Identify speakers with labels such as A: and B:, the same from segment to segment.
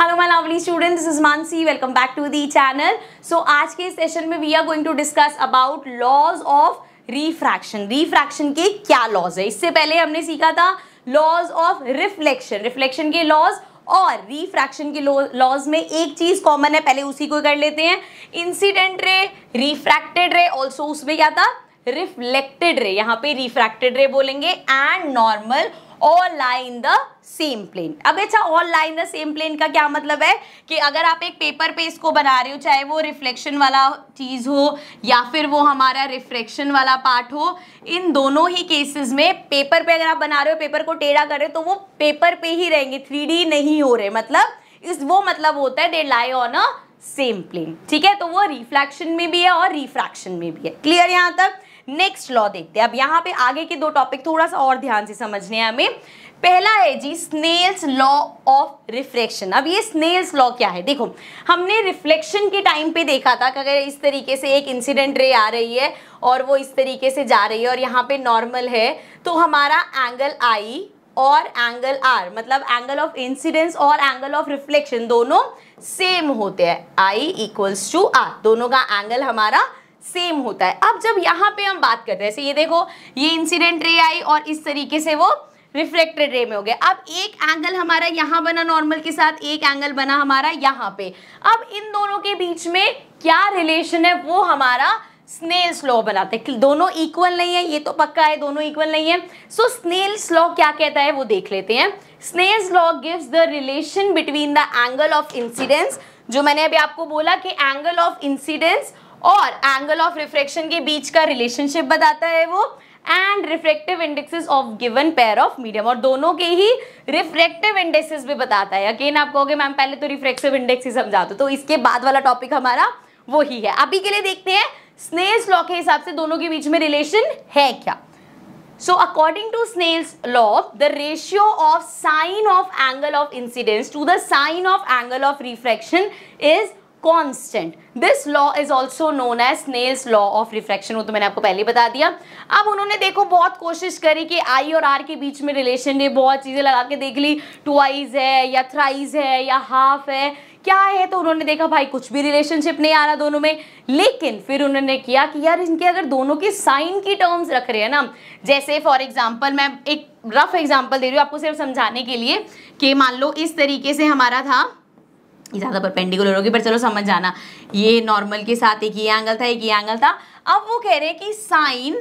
A: hello my lovely student this is Mansi welcome back to the channel so आज के session में we are going to discuss about laws of refraction refraction के क्या laws है इससे पहले हमने सीखा था लॉज ऑफ रिफ्लेक्शन रिफ्लेक्शन के लॉज और रिफ्रैक्शन के लॉज में एक चीज कॉमन है पहले उसी को कर लेते हैं इंसिडेंट रे रिफ्रैक्टेड रे ऑल्सो उसमें क्या था रिफ्लेक्टेड रे यहाँ पे रिफ्रैक्टेड रे बोलेंगे and normal all line the same plane अब अच्छा all line the same plane का क्या मतलब है कि अगर आप एक पेपर पे इसको बना रहे हो चाहे वो रिफ्लेक्शन वाला चीज़ हो या फिर वो हमारा रिफ्लेक्शन वाला पार्ट हो इन दोनों ही केसेस में पेपर पे अगर आप बना रहे हो पेपर को टेढ़ा कर रहे हो तो वो पेपर पे ही रहेंगे थ्री नहीं हो रहे मतलब इस वो मतलब होता है they lie on a same plane ठीक है तो वो रिफ्लेक्शन में भी है और रिफ्रैक्शन में भी है क्लियर यहाँ तक नेक्स्ट लॉ देखते हैं अब यहाँ पे आगे के दो टॉपिक थोड़ा सा और ध्यान से समझने हैं हमें पहला है जी स्नेल्स लॉ ऑफ रिफ्लेक्शन अब ये स्नेल्स लॉ क्या है देखो हमने रिफ्लेक्शन के टाइम पे देखा था कि अगर इस तरीके से एक इंसिडेंट रे आ रही है और वो इस तरीके से जा रही है और यहाँ पे नॉर्मल है तो हमारा एंगल आई और एंगल आर मतलब एंगल ऑफ इंसिडेंस और एंगल ऑफ रिफ्लेक्शन दोनों सेम होते हैं आई इक्वल्स टू आर दोनों का एंगल हमारा सेम होता है अब जब यहाँ पे हम बात करते हैं ऐसे ये देखो ये इंसिडेंट रे आई और इस तरीके से वो रिफ्लेक्टेड रे में हो गया अब एक एंगल हमारा यहाँ बना नॉर्मल के साथ एक एंगल बना हमारा यहाँ पे अब इन दोनों के बीच में क्या रिलेशन है वो हमारा स्नेल स्लॉ बनाते हैं दोनों इक्वल नहीं है ये तो पक्का है दोनों इक्वल नहीं है सो स्नेल स्लॉ क्या कहता है वो देख लेते हैं Snell's law gives the relation between the angle of incidence जो मैंने अभी आपको बोला कि एंगल ऑफ इंसिडेंस और एंगल ऑफ रिफ्रेक्शन के बीच का रिलेशनशिप बताता है वो and refractive indexes of given pair of medium और दोनों के ही रिफ्रेक्टिव इंडेक्सेस भी बताता है अगेन आप कहोगे मैम पहले तो रिफ्रेक्टिव इंडेक्स ही समझा दो तो इसके बाद वाला टॉपिक हमारा वो ही है अभी के लिए देखते हैं स्नेल्स लॉ के हिसाब से दोनों के बीच में रिलेशन है क्या so according to Snell's law the ratio of sine of angle of incidence to the sine of angle of refraction is constant this law is also known as Snell's law of refraction वो तो मैंने आपको पहले बता दिया अब उन्होंने देखो बहुत कोशिश करी कि आई और आर के बीच में रिलेशन है बहुत चीज़ें लगा के देख ली ट्वाइज है या थ्राइज है या हाफ है क्या है तो उन्होंने देखा भाई कुछ भी रिलेशनशिप नहीं आ रहा दोनों में लेकिन फिर उन्होंने किया कि यार इनके अगर दोनों के साइन की टर्म्स रख रहे हैं ना जैसे फॉर एग्जाम्पल मैं एक रफ एग्जाम्पल दे रही हूँ आपको सिर्फ समझाने के लिए कि मान लो इस तरीके से हमारा था ज़्यादा परपेंडिकुलर होगी पर चलो समझ जाना ये नॉर्मल के साथ एक ये एंगल था एक ये एंगल था अब वो कह रहे हैं कि साइन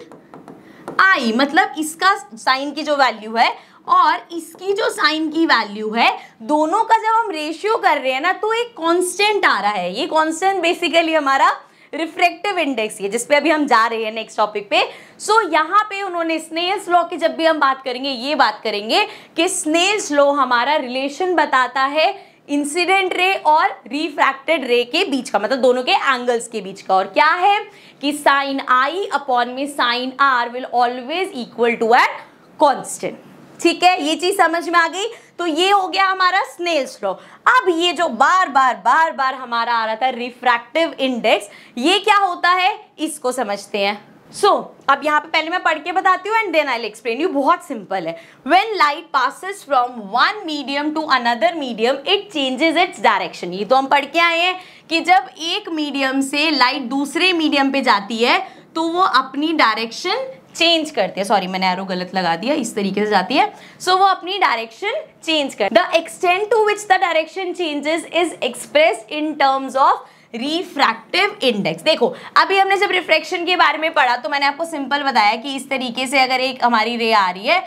A: आई मतलब इसका साइन की जो वैल्यू है और इसकी जो साइन की वैल्यू है दोनों का जब हम रेशियो कर रहे हैं ना तो एक कांस्टेंट आ रहा है ये कांस्टेंट बेसिकली हमारा रिफ्रेक्टिव इंडेक्स ये जिसपे अभी हम जा रहे हैं नेक्स्ट टॉपिक पे सो so, यहाँ पे उन्होंने स्नेल्स लॉ की जब भी हम बात करेंगे ये बात करेंगे कि स्नेल्स लॉ हमारा रिलेशन बताता है इंसिडेंट रे और रिफ्रैक्टेड रे के बीच का मतलब दोनों के एंगल्स के बीच का और क्या है कि साइन आई अपॉन में sine R will always equal to at constant ठीक है ये चीज समझ में आ गई तो ये हो गया हमारा स्नेल्स लॉ अब ये जो बार बार बार बार हमारा आ रहा था रिफ्रैक्टिव इंडेक्स ये क्या होता है इसको समझते हैं सो so, अब यहाँ पे पहले मैं पढ़ के बताती हूँ and then I explain you बहुत सिंपल है when light passes from one medium to another medium it changes its direction ये तो हम पढ़ के आए हैं कि जब एक मीडियम से लाइट दूसरे मीडियम पे जाती है तो वो अपनी डायरेक्शन चेंज करती है सॉरी मैंने एरो गलत लगा दिया इस तरीके से जाती है सो so, वो अपनी डायरेक्शन चेंज कर the extent to which the direction changes is express in terms of refractive index देखो अभी हमने जब रिफ्रैक्शन के बारे में पढ़ा तो मैंने आपको सिंपल बताया कि इस तरीके से अगर एक हमारी रे आ रही है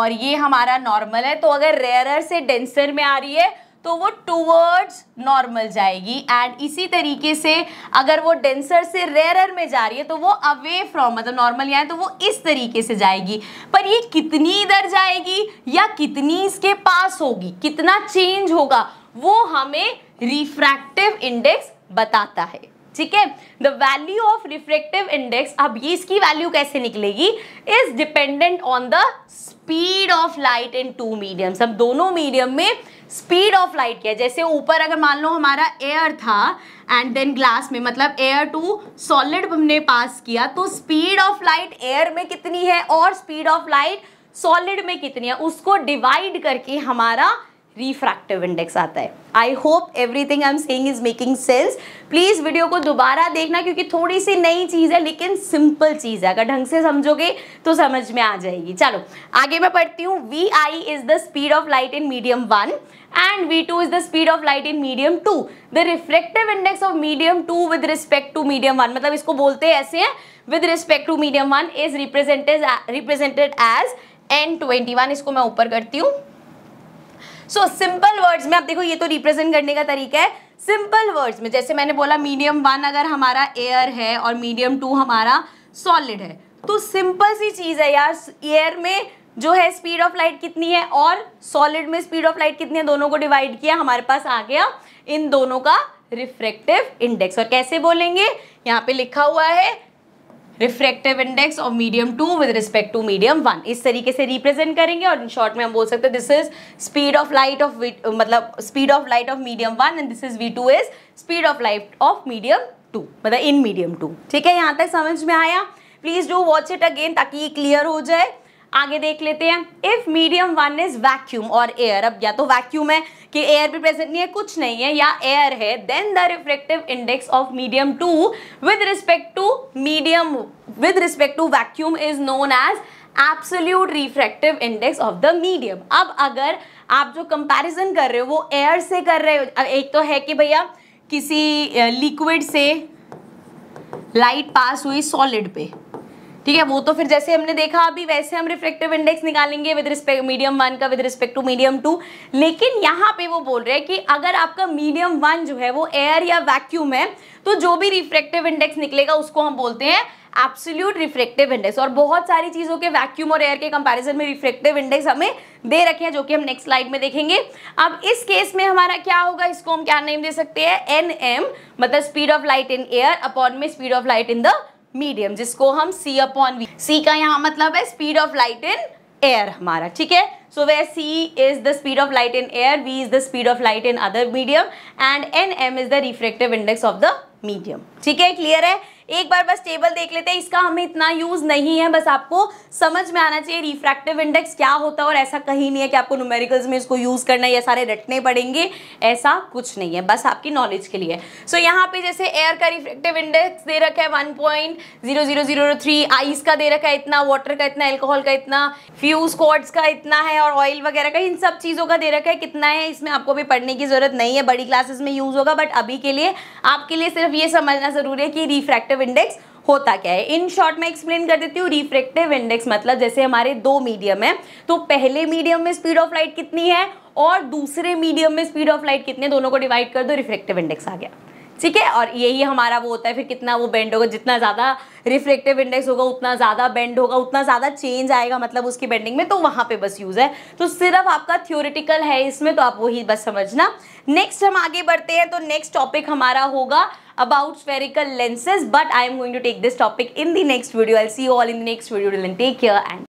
A: और ये हमारा नॉर्मल है तो अगर रेयरर से डेंसर में आ रही है तो वो टूवर्ड्स नॉर्मल जाएगी एंड इसी तरीके से अगर वो डेंसर से रेरर में जा रही है तो वो अवे फ्रॉम मतलब नॉर्मल यहाँ तो वो इस तरीके से जाएगी पर ये कितनी इधर जाएगी या कितनी इसके पास होगी कितना चेंज होगा वो हमें रिफ्रैक्टिव इंडेक्स बताता है ठीक है the value of refractive index अब ये इसकी वैल्यू कैसे निकलेगी is dependent on the speed of light in two mediums हम दोनों मीडियम में स्पीड ऑफ लाइट क्या है जैसे ऊपर अगर मान लो हमारा एयर था एंड देन ग्लास में मतलब एयर टू सॉलिड हमने पास किया तो स्पीड ऑफ लाइट एयर में कितनी है और स्पीड ऑफ लाइट सॉलिड में कितनी है उसको डिवाइड करके हमारा रिफ्रैक्टिव इंडेक्स आता है I hope everything I am saying is making sense please video को दोबारा देखना क्योंकि थोड़ी सी नई चीज़ है लेकिन सिंपल चीज़ है अगर ढंग से समझोगे तो समझ में आ जाएगी चलो आगे मैं पढ़ती हूँ V I is the speed of light in medium one and V two is the speed of light in medium two the refractive index of medium two with respect to medium one मतलब इसको बोलते हैं ऐसे हैं with respect to medium 1 represented as N twenty one इसको मैं ऊपर करती हूँ सो सिंपल वर्ड्स में आप देखो ये तो रिप्रेजेंट करने का तरीका है सिंपल वर्ड्स में जैसे मैंने बोला मीडियम वन अगर हमारा एयर है और मीडियम टू हमारा सॉलिड है तो सिंपल सी चीज़ है यार एयर में जो है स्पीड ऑफ लाइट कितनी है और सॉलिड में स्पीड ऑफ लाइट कितनी है दोनों को डिवाइड किया हमारे पास आ गया इन दोनों का रिफ्रेक्टिव इंडेक्स और कैसे बोलेंगे यहाँ पे लिखा हुआ है refractive index of medium two with respect to medium one इस तरीके से रिप्रेजेंट करेंगे और इन शॉर्ट में हम बोल सकते हैं this is speed of light of मतलब speed of light of medium one and this is V two is speed of light of medium two मतलब इन मीडियम टू ठीक है यहाँ तक समझ में आया please do watch it again ताकि ये क्लियर हो जाए आगे देख लेते हैं if medium one is vacuum और एयर अब या तो वैक्यूम है कि एयर भी प्रेजेंट नहीं है कुछ नहीं है या एयर है then the refractive index of medium two with respect to medium with respect to vacuum is known as absolute refractive index of the medium अब अगर आप जो कंपेरिजन कर रहे हो वो एयर से कर रहे हो एक तो है कि भैया किसी लिक्विड से लाइट पास हुई सॉलिड पे ठीक है वो तो फिर जैसे हमने देखा अभी वैसे हम रिफ्लेक्टिव इंडेक्स निकालेंगे विद रिस्पेक्ट मीडियम वन का with respect to medium two लेकिन यहाँ पे वो बोल रहे हैं कि अगर आपका मीडियम वन जो है वो एयर या वैक्यूम है तो जो भी रिफ्रेक्टिव इंडेक्स निकलेगा उसको हम बोलते हैं एब्सोल्यूट रिफ्लेक्टिव इंडेक्स और बहुत सारी चीज़ों के वैक्यूम और एयर के कंपैरिजन में रिफ्लेक्टिव इंडेक्स हमें दे रखे हैं जो कि हम नेक्स्ट स्लाइड में देखेंगे अब इस केस में हमारा क्या होगा इसको हम क्या नेम दे सकते हैं एन एम मतलब speed of light in air upon में speed of light in the medium जिसको हम सी अपॉन वी सी का यहाँ मतलब है speed of light in air हमारा ठीक है so where C is the speed of light in air V is the speed of light in other medium and N M is the refractive index of the medium ठीक है clear है एक बार बस table देख लेते हैं इसका हमें इतना यूज़ नहीं है बस आपको समझ में आना चाहिए रिफ्रैक्टिव इंडेक्स क्या होता है और ऐसा कहीं नहीं है कि आपको न्यूमेरिकल्स में इसको यूज़ करना है या सारे रटने पड़ेंगे ऐसा कुछ नहीं है बस आपकी नॉलेज के लिए सो so, यहाँ पे जैसे एयर का रिफ्रैक्टिव इंडेक्स दे रखा है one point zero zero zero three ice का दे रखा है इतना वाटर का इतना एल्कोहल का इतना फ्यूज कॉड्स का इतना है और ऑयल वगैरह का इन सब चीज़ों का दे रखा है कितना है इसमें आपको भी पढ़ने की जरूरत नहीं है बड़ी क्लासेस में यूज़ होगा बट अभी के लिए आपके लिए सिर्फ ये समझना ज़रूरी है कि रिफ्रैक्टिव रिफ्रेक्टिव इंडेक्स होता क्या है इन शॉर्ट मैं एक्सप्लेन कर देती हूँ रिफ्रेक्टिव इंडेक्स मतलब जैसे हमारे दो मीडियम है तो पहले मीडियम में स्पीड ऑफ लाइट कितनी है और दूसरे मीडियम में स्पीड ऑफ लाइट कितनी है दोनों को डिवाइड कर दो रिफ्रेक्टिव इंडेक्स आ गया ठीक है और यही हमारा वो होता है फिर कितना वो बेंड होगा जितना ज़्यादा रिफ्लेक्टिव इंडेक्स होगा उतना ज़्यादा बेंड होगा उतना ज़्यादा चेंज आएगा मतलब उसकी बेंडिंग में तो वहाँ पे बस यूज़ है तो सिर्फ आपका थ्योरिटिकल है इसमें तो आप वही बस समझना नेक्स्ट हम आगे बढ़ते हैं तो नेक्स्ट टॉपिक हमारा होगा about spherical lenses but I am going to take this topic in the next video I see all in the next video take care and